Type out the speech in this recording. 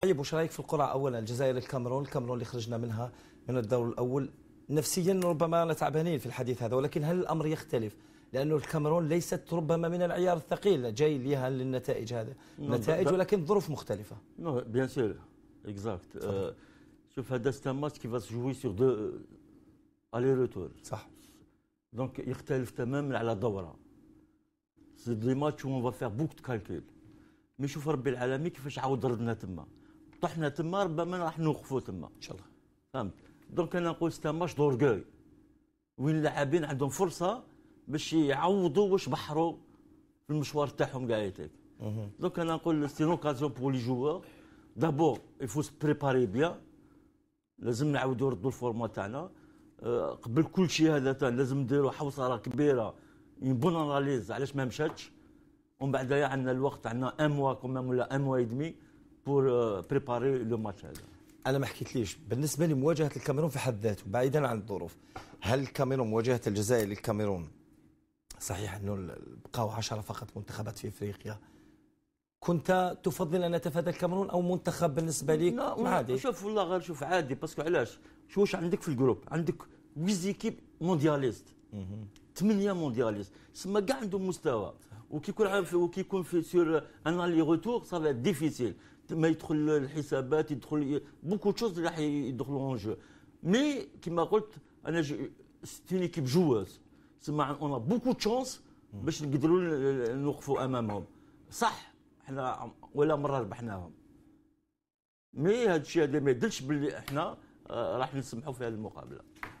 طيب وش رايك في القرعه اولا الجزائر الكاميرون الكاميرون اللي خرجنا منها من الدور الاول نفسيا ربما تعبانين في الحديث هذا ولكن هل الامر يختلف لانه الكاميرون ليست ربما من العيار الثقيل جاي ليها للنتائج هذا نعم، نتائج ولكن ظروف مختلفه نو بيان سور اكزاكت شوف هذا سي ماتش كيف جوي سور دو الي روتور صح دونك يختلف تماما على دوره سي دي ماتش اون فا فير بوك دو كالكول مي شوف ربي العالمين كيفاش عاود ردنا تما طحنا تما ربما راح نوقفوا تما ان شاء الله فهمت دونك انا نقول ستا ماتش دورغوي وين اللاعبين عندهم فرصه باش يعوضوا واش بحروا في المشوار تاعهم كاع يتيك دونك انا نقول سي لوكازيون بور لي جوار دابور يفو بريباري بيان لازم نعاودوا نردوا الفورما تاعنا آه، قبل كل شيء هذا لازم نديروا حوصره كبيره بون اناليز علاش ما مشاتش ومن بعد عندنا الوقت عندنا ان موا كوميم ولا ان موا دمي بور بريباري لو ماتش هذا انا ما حكيتليش بالنسبه لمواجهه الكاميرون في حد ذاته بعيدا عن الظروف هل الكاميرون مواجهه الجزائر للكاميرون صحيح انه بقاو 10 فقط منتخبات في افريقيا كنت تفضل ان تفادى الكاميرون او منتخب بالنسبه لك عادي شوف والله غير شوف عادي باسكو علاش شو واش عندك في الجروب عندك ويزيكيب موندياليست ثمانيه موندياليست سما كاع عندهم مستوى وكيكون وكيكون في سور ان لي روتور سافا ديفيسيل ما يدخل الحسابات يدخل بوكو تشوز راح يدخلوا اون جو مي كيما قلت انا ستين ايكيب جواز تسمى اون بوكو تشونس باش نقدروا نوقفوا امامهم صح حنا ولا مره ربحناهم مي هذا الشيء هذا ما يدلش باللي احنا آه، راح نسمحوا في هذه المقابله